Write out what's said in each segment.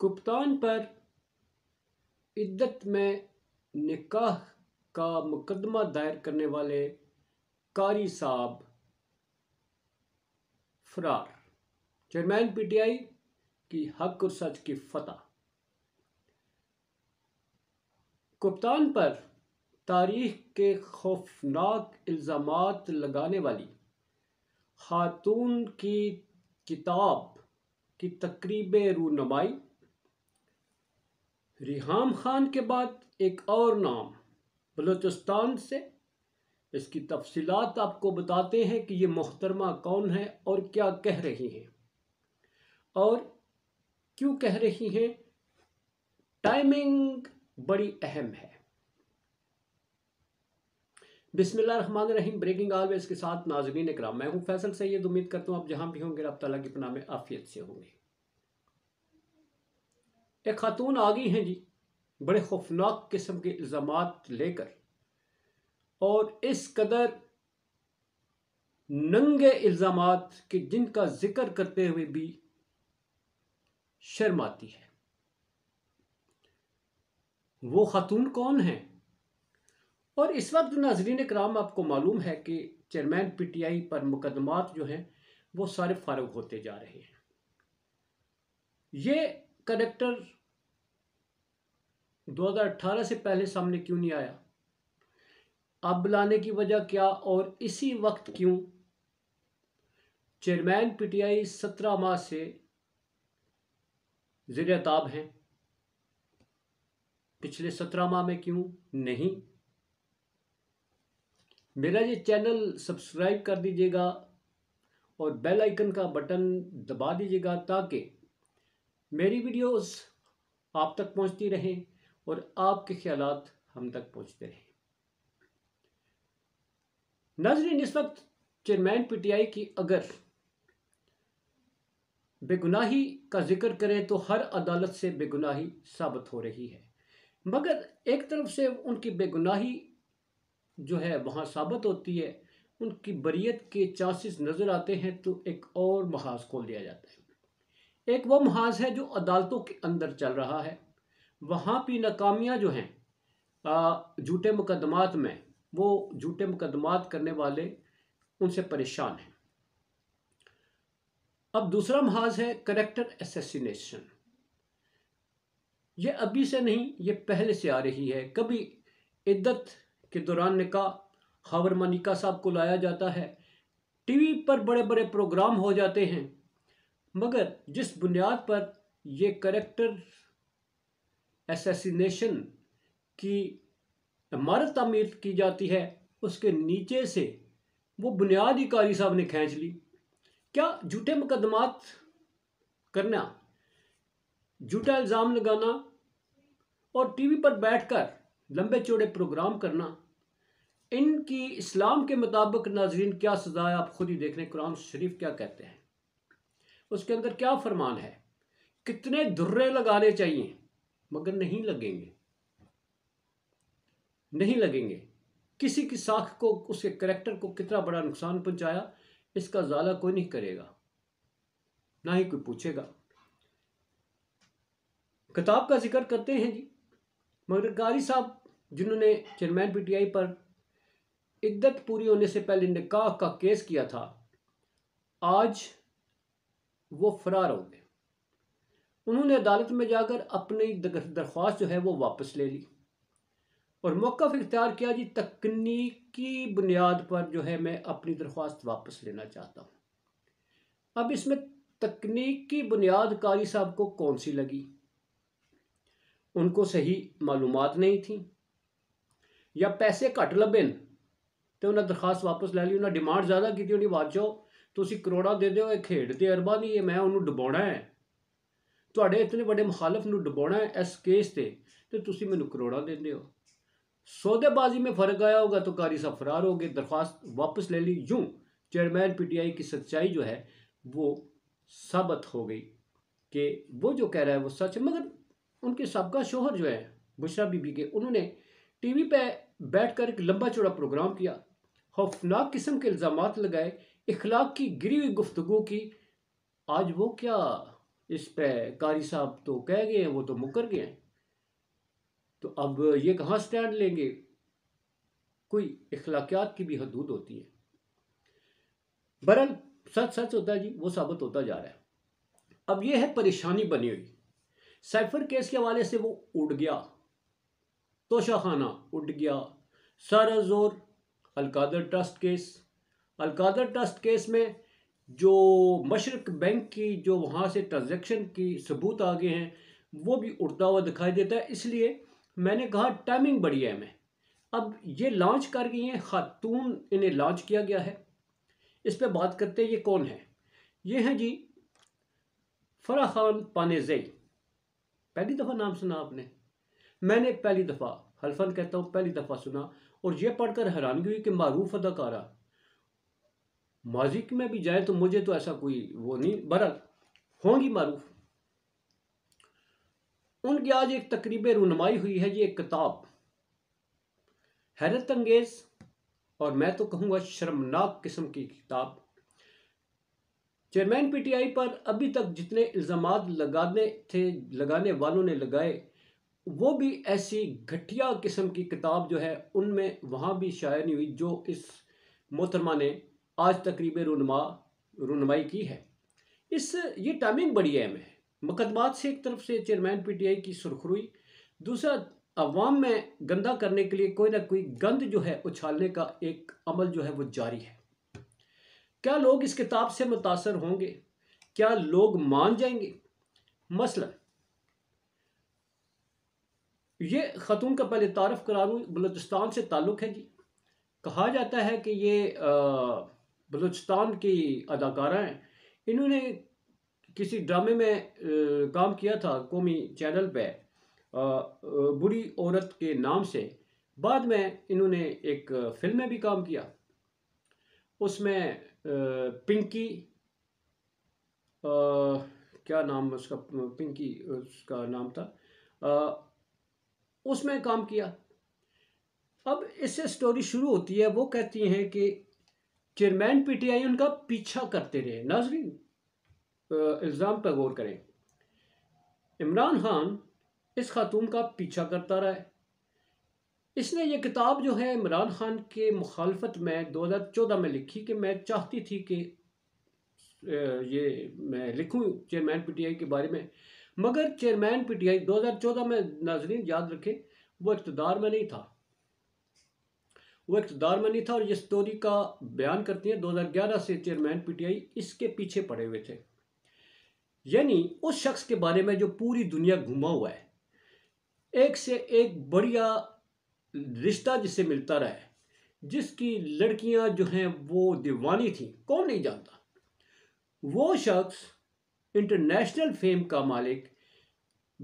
कुप्तान पर इद्दत में निकाह का मुकदमा दायर करने वाले कारी साहब फरार चेयरमैन पीटीआई की हक और सच की फतह कुप्तान पर तारीख के खौफनाक इल्ज़ाम लगाने वाली खातून की किताब की तकरीब रूनमाई रिहाम खान के बाद एक और नाम बलूचिस्तान से इसकी तफसीलात आपको बताते हैं कि ये मोहतरमा कौन है और क्या कह रही हैं और क्यों कह रही हैं टाइमिंग बड़ी अहम है बिसमिल्ल रहीम ब्रेकिंग आलवेज के साथ नाजरीन इकराम मैं हूँ फैसल सैद उम्मीद करता हूँ आप जहाँ भी होंगे रब तला की पनामे में आफियत से होंगे एक खातून आ गई हैं जी बड़े खौफनाक किस्म के इल्ज़ाम लेकर और इस कदर नंगे इल्ज़ाम के जिनका ज़िक्र करते हुए भी शर्माती है वो खातून कौन हैं और इस वक्त नाजरीन कराम आपको मालूम है कि चेयरमैन पीटीआई पर मुकदमात जो हैं वो सारे फारग होते जा रहे हैं ये कनेक्टर 2018 से पहले सामने क्यों नहीं आया अब लाने की वजह क्या और इसी वक्त क्यों चेयरमैन पीटीआई 17 माह से जिरताब हैं पिछले 17 माह में क्यों नहीं मेरा ये चैनल सब्सक्राइब कर दीजिएगा और बेल आइकन का बटन दबा दीजिएगा ताकि मेरी वीडियोस आप तक पहुंचती रहें और आपके ख्याल हम तक पहुंचते रहे नजरिन इस वक्त चेयरमैन पीटीआई की अगर बेगुनाही का जिक्र करें तो हर अदालत से बेगुनाही साबित हो रही है मगर एक तरफ से उनकी बेगुनाही जो है वहां साबित होती है उनकी बरीत के चांसेस नज़र आते हैं तो एक और महाज खोल दिया जाता है एक वो महाज है जो अदालतों के अंदर चल रहा है वहाँ पर नाकामियाँ जो हैं झूठे मुकदमात में वो झूठे मुकदमात करने वाले उनसे परेशान हैं अब दूसरा महाज है करेक्टर एसेसिनेशन ये अभी से नहीं ये पहले से आ रही है कभी इद्दत के दौरान निका हावर मनिका साहब को लाया जाता है टीवी पर बड़े बड़े प्रोग्राम हो जाते हैं मगर जिस बुनियाद पर ये करेक्टर एसेसिनेशन की इमारत तमीर की जाती है उसके नीचे से वो बुनियादी कारी साहब ने खींच ली क्या झूठे मुकदमात करना झूठा इल्ज़ाम लगाना और टीवी पर बैठकर लंबे चौड़े प्रोग्राम करना इनकी इस्लाम के मुताबिक नाजरीन क्या सज़ा है आप खुद ही देख रहे हैं कुरान शरीफ क्या कहते हैं उसके अंदर क्या फरमान है कितने दुर्रे लगाने चाहिए मगर नहीं लगेंगे नहीं लगेंगे किसी की साख को उसके करेक्टर को कितना बड़ा नुकसान पहुंचाया इसका ज़ाला कोई नहीं करेगा ना ही कोई पूछेगा किताब का जिक्र करते हैं जी मगर गारी साहब जिन्होंने चेयरमैन पीटीआई पर इद्दत पूरी होने से पहले निकाह का केस किया था आज वो फरार हो गए उन्होंने अदालत में जाकर अपनी दरख्वास्त जो है वो वापस ले ली और फिर इख्तियार किया जी तकनीकी बुनियाद पर जो है मैं अपनी दरख्वास्त वापस लेना चाहता हूँ अब इसमें तकनीकी बुनियाद कारी साहब को कौन सी लगी उनको सही मालूम नहीं थी या पैसे घट लभन तो उन्हें दरखास्त वापस ले ली उन्हें डिमांड ज़्यादा की उन्हें वाजो तुम तो करोड़ा दे दो खेड तो अरबा नहीं है मैं उन्होंने डुबाना है इतने ਇਤਨੇ मुखालफ न ਨੂੰ है इस केस से तो तुम मैं करोड़ा दें ਹੋ सौदेबाजी में फर्क आया होगा तो कारी साहब फरार हो गए दरख्वास्त वापस ले ली जूँ चेयरमैन पीटीआई की सच्चाई जो है वो साबित हो गई कि वो जो कह रहा है वो सच है मगर उनके सबका शोहर जो है बुशरा बीबी के उन्होंने टीवी पे बैठकर एक लंबा चौड़ा प्रोग्राम किया खौफनाक किस्म के इल्ज़ाम लगाए इखलाक की गिरी हुई गुफ्तु की आज वो क्या इस पे कारी साहब तो कह गए हैं वो तो मुकर गए हैं तो अब ये कहाँ स्टैंड लेंगे कोई अखलाकियात की भी हदूद होती है बरल सच सच होता है जी वो साबित होता जा रहा है अब ये है परेशानी बनी हुई साइफर केस के हवाले से वो उड़ गया तोशाखाना उड़ गया सारा जोर Al Qadir trust case Al Qadir trust case में जो मशरक बैंक की जो वहाँ से ट्रांजेक्शन की सबूत आ गए हैं वो भी उड़ता हुआ दिखाई देता है इसलिए मैंने कहा टाइमिंग बड़ी है मैं अब ये लॉन्च कर गई हैं खातून इन्हें लॉन्च किया गया है इस पर बात करते हैं ये कौन है ये हैं जी फरा खान पानेजई पहली दफ़ा नाम सुना आपने मैंने पहली दफ़ा हल्फन कहता हूँ पहली दफ़ा सुना और ये पढ़कर हैरानगी हुई कि मरूफ अदाकारा माजी में भी जाए तो मुझे तो ऐसा कोई वो नहीं बहरल होंगी मारूफ उनकी आज एक तकरीब रुनमाई हुई है ये एक किताब हैरत अंगेज और मैं तो कहूँगा शर्मनाक किस्म की किताब चेयरमैन पीटीआई पर अभी तक जितने इल्ज़ाम लगाने थे लगाने वालों ने लगाए वो भी ऐसी घटिया किस्म की किताब जो है उनमें वहाँ भी शायर नहीं हुई जो इस मोहतरमा ने आज तकरीब रुनमा रनुमाई की है इस ये टाइमिंग बड़ी अहम है मुकदमात से एक तरफ से चेयरमैन पी टी आई की सुरखरुई दूसरा अवाम में गंदा करने के लिए कोई ना कोई गंद जो है उछालने का एक अमल जो है वो जारी है क्या लोग इस किताब से मुतासर होंगे क्या लोग मान जाएंगे मसलन ये ख़तून का पहले तारफ़ करारू बलोचिस्तान से ताल्लुक़ है जी कहा जाता है कि ये आ, बलूचिस्तान की अदाकारा हैं इन्होंने किसी ड्रामे में काम किया था कौमी चैनल पे बुरी औरत के नाम से बाद में इन्होंने एक फिल्म में भी काम किया उसमें आ, पिंकी क्या नाम उसका पिंकी उसका नाम था उसमें काम किया अब इससे स्टोरी शुरू होती है वो कहती हैं कि चेयरमैन पीटीआई उनका पीछा करते रहे नाजरीन इल्ज़ाम पर गौर करें इमरान खान इस खातून का पीछा करता रहा है इसने ये किताब जो है इमरान खान के मुखालफत में 2014 में लिखी कि मैं चाहती थी कि ये मैं लिखूं चेयरमैन पीटीआई के बारे में मगर चेयरमैन पीटीआई 2014 में नाजरीन याद रखें वो इकतदार में नहीं था वो इकतदार में नहीं था और ये स्टोरी का बयान करती है 2011 से चेयरमैन पीटीआई इसके पीछे पड़े हुए थे यानी उस शख्स के बारे में जो पूरी दुनिया घुमा हुआ है एक से एक बढ़िया रिश्ता जिससे मिलता रहा है जिसकी लड़कियां जो हैं वो दीवानी थी कौन नहीं जानता वो शख्स इंटरनेशनल फेम का मालिक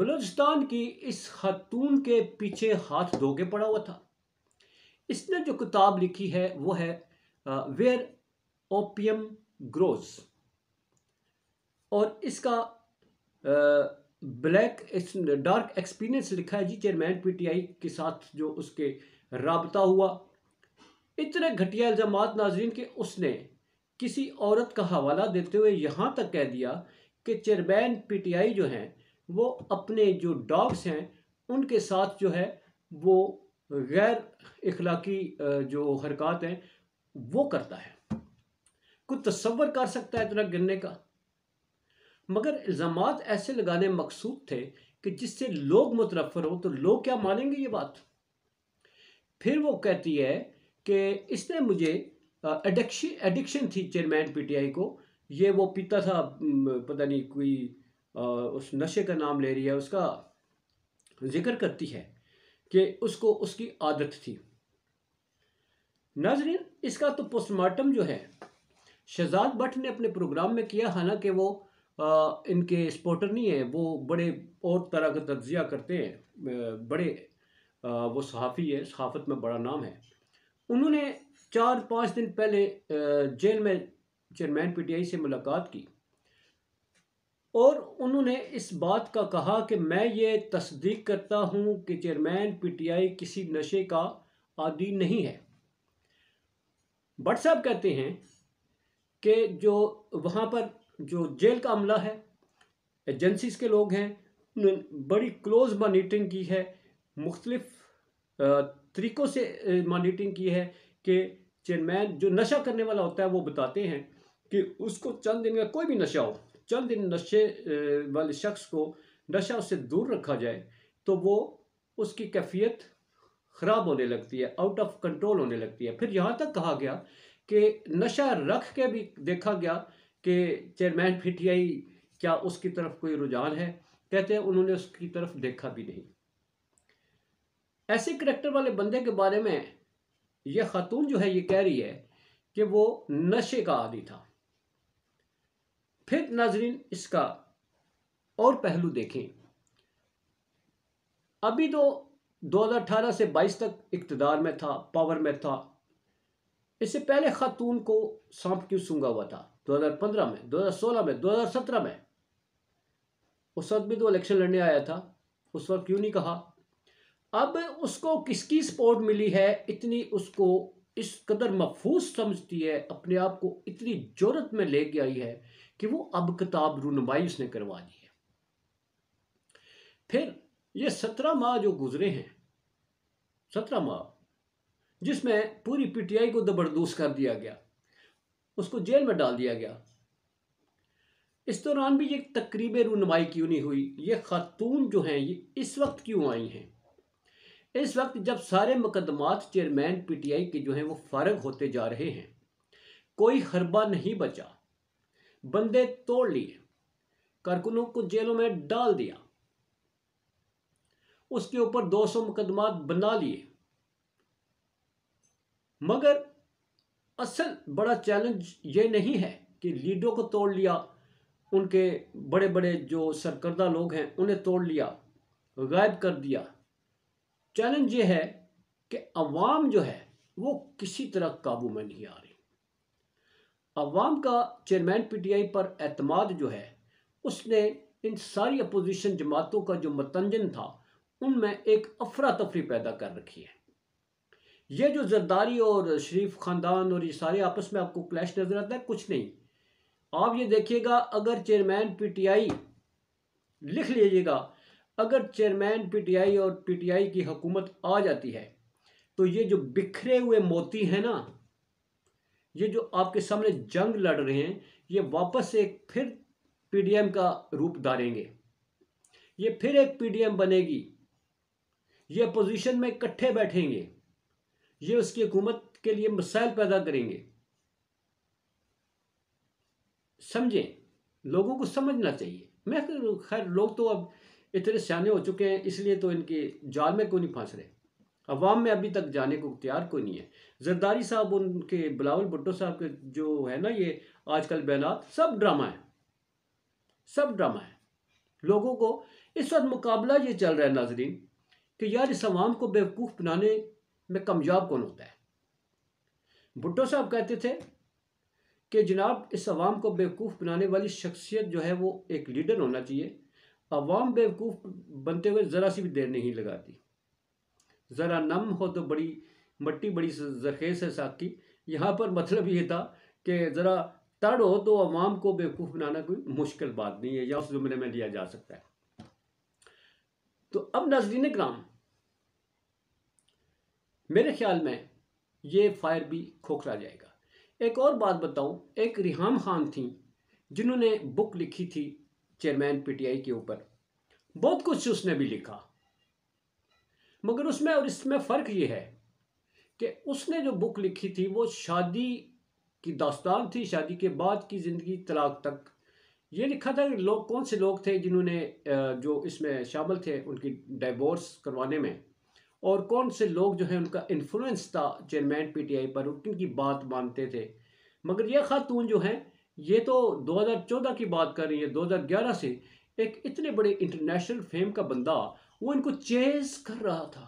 बलूचिस्तान की इस खातून के पीछे हाथ धो के पड़ा हुआ था इसने जो किताब लिखी है वो है वेयर ओपियम ग्रोज और इसका ब्लैक डार्क एक्सपीरियंस लिखा है जी चेयरमैन पीटीआई के साथ जो उसके रबता हुआ इतने घटिया इल्ज़ाम नाजरीन के उसने किसी औरत का हवाला देते हुए यहाँ तक कह दिया कि चेयरमैन पीटीआई जो हैं वो अपने जो डॉग्स हैं उनके साथ जो है वो गैर इखलाकी जो हरकत हैं वो करता है कुछ तस्वर कर सकता है इतना गिरने का मगर इल्ज़ाम ऐसे लगाने मकसूद थे कि जिससे लोग मुतरफर हों तो लोग क्या मानेंगे ये बात फिर वो कहती है कि इसने मुझे एडिक्शन एडिक्शन थी चेयरमैन पीटीआई को ये वो पीता था पता नहीं कोई उस नशे का नाम ले रही है उसका जिक्र करती है कि उसको उसकी आदत थी नाजरीन इसका तो पोस्टमार्टम जो है शहजाद भट्ट ने अपने प्रोग्राम में किया हालांकि वो आ, इनके स्पोर्टर नहीं है वो बड़े और तरह का तजिया करते हैं बड़े आ, वो सहाफ़ी है सहाफ़त में बड़ा नाम है उन्होंने चार पाँच दिन पहले जेल में चेयरमैन पीटीआई से मुलाकात की और उन्होंने इस बात का कहा कि मैं ये तस्दीक करता हूँ कि चेयरमैन पीटीआई किसी नशे का आदि नहीं है भट साहब कहते हैं कि जो वहाँ पर जो जेल का अमला है एजेंसीज के लोग हैं उन्होंने बड़ी क्लोज मॉनिटरिंग की है मुख्तलफ तरीक़ों से मॉनिटरिंग की है कि चेयरमैन जो नशा करने वाला होता है वो बताते हैं कि उसको चंद दिन का कोई भी नशा हो चंद इन नशे वाले शख्स को नशा उससे दूर रखा जाए तो वो उसकी कैफियत ख़राब होने लगती है आउट ऑफ कंट्रोल होने लगती है फिर यहाँ तक कहा गया कि नशा रख के भी देखा गया कि चेयरमैन पीटीआई क्या उसकी तरफ कोई रुझान है कहते हैं उन्होंने उसकी तरफ देखा भी नहीं ऐसे करेक्टर वाले बंदे के बारे में यह खातून जो है ये कह रही है कि वो नशे का आदि था फिर नाजरीन इसका और पहलू देखें अभी तो 2018 से 22 तक इकतदार में था पावर में था इससे पहले खातून को सांप क्यों सूंगा हुआ था 2015 में 2016 में 2017 में उस वक्त भी तो इलेक्शन लड़ने आया था उस वक्त क्यों नहीं कहा अब उसको किसकी सपोर्ट मिली है इतनी उसको इस कदर महफूज समझती है अपने आप को इतनी जरूरत में लेके आई है कि वो अब किताब रुनमाई उसने करवा दी है फिर ये सत्रह माह जो गुजरे हैं सत्रह माह जिसमें पूरी पीटीआई को दबरदोस कर दिया गया उसको जेल में डाल दिया गया इस दौरान भी ये तकरीब रुनमाई क्यों नहीं हुई ये खातून जो हैं ये इस वक्त क्यों आई हैं इस वक्त जब सारे मुकदमात चेयरमैन पीटीआई के जो हैं वो फारग होते जा रहे हैं कोई हरबा नहीं बचा बंदे तोड़ लिए कारकुनों को जेलों में डाल दिया उसके ऊपर 200 मुकदमात बना लिए मगर असल बड़ा चैलेंज ये नहीं है कि लीडो को तोड़ लिया उनके बड़े बड़े जो सरकर्दा लोग हैं उन्हें तोड़ लिया गायब कर दिया चैलेंज ये है कि अवाम जो है वो किसी तरह काबू में नहीं आ रही अवाम का चेयरमैन पीटीआई पर अतमाद जो है उसने इन सारी अपोजिशन जमातों का जो मतंजन था उनमें एक अफरा तफरी पैदा कर रखी है ये जो जरदारी और शरीफ ख़ानदान और ये सारे आपस में आपको क्लैश नज़र आता है कुछ नहीं आप ये देखिएगा अगर चेयरमैन पीटीआई लिख लीजिएगा अगर चेयरमैन पीटीआई और पीटीआई की हुकूमत आ जाती है तो ये जो बिखरे हुए मोती हैं ना ये जो आपके सामने जंग लड़ रहे हैं ये वापस एक फिर पीडीएम का रूप धारेंगे ये फिर एक पीडीएम बनेगी ये पोजीशन में इकट्ठे बैठेंगे ये उसकी हुकूमत के लिए मसाइल पैदा करेंगे समझें लोगों को समझना चाहिए मैं तो खैर लोग तो अब इतने सियाने हो चुके हैं इसलिए तो इनके जाल में कोई नहीं फंस रहे अवाम में अभी तक जाने को तैयार कोई नहीं है जरदारी साहब उनके बिलावल भुट्टो साहब के जो है ना ये आजकल बयान सब ड्रामा है सब ड्रामा है लोगों को इस वक्त मुकाबला ये चल रहा है नाजरीन कि यार इस अवाम को बेवकूफ़ बनाने में कमयाब कौन होता है भुट्टो साहब कहते थे कि जनाब इस अवाम को बेवकूफ़ बनाने वाली शख्सियत जो है वो एक लीडर होना चाहिए अवाम बेवकूफ़ बनते हुए ज़रा सी भी देर नहीं लगाती ज़रा नम हो तो बड़ी मट्टी बड़ी जरखेज़ है साकी यहाँ पर मतलब ये था कि ज़रा तड़ हो तो अवाम को बेवकूफ़ बनाना कोई मुश्किल बात नहीं है या उस ज़ुमरे में लिया जा सकता है तो अब नजरीन कराम मेरे ख्याल में ये फायर भी खोखला जाएगा एक और बात बताऊं एक रिहाम खान थी जिन्होंने बुक लिखी थी चेयरमैन पीटीआई के ऊपर बहुत कुछ उसने भी लिखा मगर उसमें और इसमें फ़र्क ये है कि उसने जो बुक लिखी थी वो शादी की दास्तान थी शादी के बाद की ज़िंदगी तलाक तक ये लिखा था कि लोग कौन से लोग थे जिन्होंने जो इसमें शामिल थे उनकी डाइवोर्स करवाने में और कौन से लोग जो है उनका इन्फ्लुएंस था चेयरमैन पीटीआई पर उनकी बात मानते थे मगर यह खातून जो है ये तो 2014 की बात कर रही है 2011 से एक इतने बड़े इंटरनेशनल फेम का बंदा वो इनको चेज कर रहा था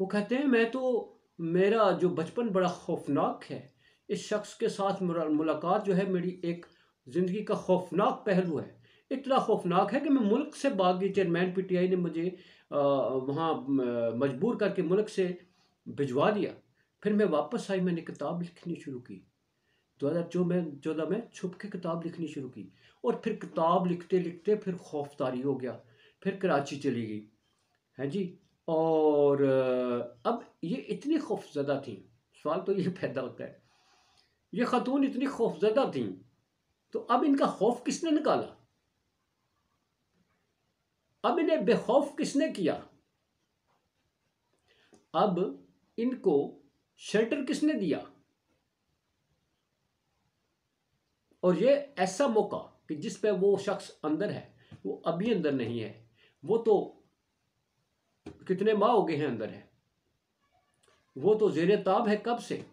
वो कहते हैं मैं तो मेरा जो बचपन बड़ा खौफनाक है इस शख्स के साथ मुलाकात जो है मेरी एक ज़िंदगी का खौफनाक पहलू है इतना खौफनाक है कि मैं मुल्क से भाग गई चेयरमैन पीटीआई ने मुझे वहाँ मजबूर करके मुल्क से भिजवा दिया फिर मैं वापस आई मैंने किताब लिखनी शुरू की दो हज़ार में चौदह में छुप के किताब लिखनी शुरू की और फिर किताब लिखते लिखते फिर खौफदारी हो गया फिर कराची चली गई हैं जी और अब ये इतनी खौफजदा थी सवाल तो ये पैदा होता है ये ख़तून इतनी खौफजदा थी तो अब इनका खौफ किसने निकाला अब इन्हें बेखौफ किसने किया अब इनको शेल्टर किसने दिया और ये ऐसा मौका कि जिस पे वो शख्स अंदर है वो अभी अंदर नहीं है वो तो कितने माह हो गए हैं अंदर है वो तो जेर ताब है कब से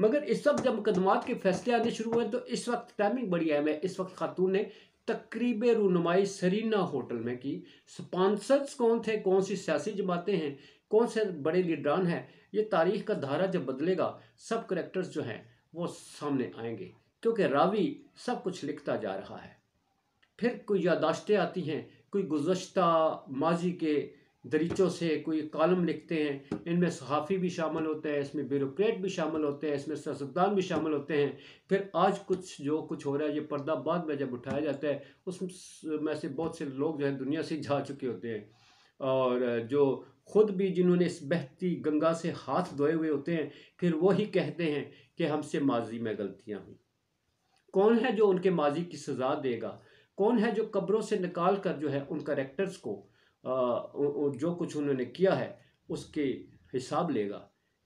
मगर इस वक्त जब मुकदमात के फैसले आने शुरू हुए तो इस वक्त टाइमिंग बड़ी अहम है इस वक्त खातून ने तकरीब रूनुमाई सरीना होटल में की स्पॉन्सर्स कौन थे कौन सी सियासी जमातें हैं कौन से बड़े लीडरान हैं ये तारीख का धारा जब बदलेगा सब करेक्टर्स जो हैं वो सामने आएंगे क्योंकि रावी सब कुछ लिखता जा रहा है फिर कोई यादाश्तें आती हैं कोई गुजशत माजी के दरीचों से कोई कॉलम लिखते हैं इनमें सहाफ़ी भी शामिल होते हैं इसमें ब्यूरोट भी शामिल होते हैं इसमें सियासतदान भी शामिल होते हैं फिर आज कुछ जो कुछ हो रहा है ये पर्दा बाद में जब उठाया जाता है उसमें से बहुत से लोग जो है दुनिया से जा चुके होते हैं और जो खुद भी जिन्होंने इस बहती गंगा से हाथ धोए हुए होते हैं फिर वही कहते हैं कि हमसे माजी में गलतियाँ हुई कौन है जो उनके माजी की सज़ा देगा कौन है जो कब्रों से निकाल कर जो है उन करेक्टर्स को आ, जो कुछ उन्होंने किया है उसके हिसाब लेगा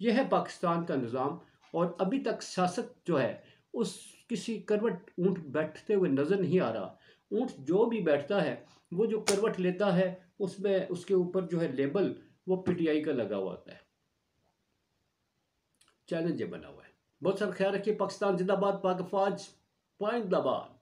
यह है पाकिस्तान का निज़ाम और अभी तक सियासत जो है उस किसी करवट ऊँट बैठते हुए नज़र नहीं आ रहा ऊँट जो भी बैठता है वो जो करवट लेता है उसमें उसके ऊपर जो है लेबल वो पीटीआई का लगा हुआ होता है चैलेंज ये बना हुआ है बहुत सारा ख्याल रखिए पाकिस्तान जिंदाबाद पाक अफवाज Point the ball.